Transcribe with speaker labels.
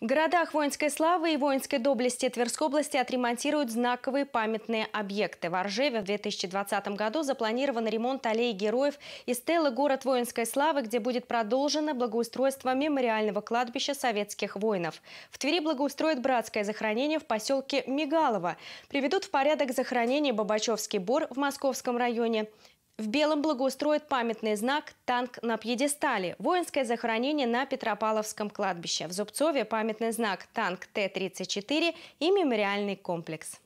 Speaker 1: В городах воинской славы и воинской доблести Тверской области отремонтируют знаковые памятные объекты. В Оржеве в 2020 году запланирован ремонт аллеи героев и стелы «Город воинской славы», где будет продолжено благоустройство мемориального кладбища советских воинов. В Твери благоустроят братское захоронение в поселке Мигалово. Приведут в порядок захоронение Бабачевский бор в Московском районе. В Белом благоустроят памятный знак «Танк на пьедестале». Воинское захоронение на Петропавловском кладбище. В Зубцове памятный знак «Танк Т-34» и мемориальный комплекс.